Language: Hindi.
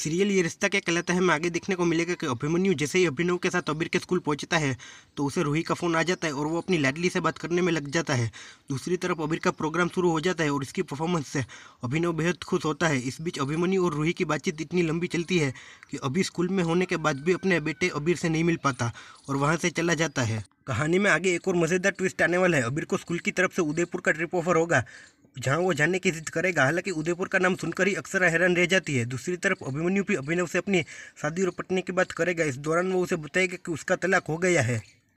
सीरियल ये रिश्ता क्या कहलाता है में आगे देखने को मिलेगा कि अभिमन्यु जैसे ही अभिनव के साथ अबीर के स्कूल पहुंचता है तो उसे रूही का फ़ोन आ जाता है और वो अपनी लाडली से बात करने में लग जाता है दूसरी तरफ अबीर का प्रोग्राम शुरू हो जाता है और इसकी परफॉर्मेंस से अभिनव बेहद खुश होता है इस बीच अभिमन्यु और रूही की बातचीत इतनी लंबी चलती है कि अभी स्कूल में होने के बाद भी अपने बेटे अबीर से नहीं मिल पाता और वहाँ से चला जाता है कहानी में आगे एक और मज़ेदार ट्विस्ट आने वाला है अबीर को स्कूल की तरफ से उदयपुर का ट्रिप ऑफर होगा जहां वो जाने की जिद करेगा हालांकि उदयपुर का नाम सुनकर ही अक्सर हैरान रह जाती है दूसरी तरफ अभिमन्यु भी अभिनव से अपनी शादी और पटने की बात करेगा इस दौरान वो उसे बताएगा कि उसका तलाक हो गया है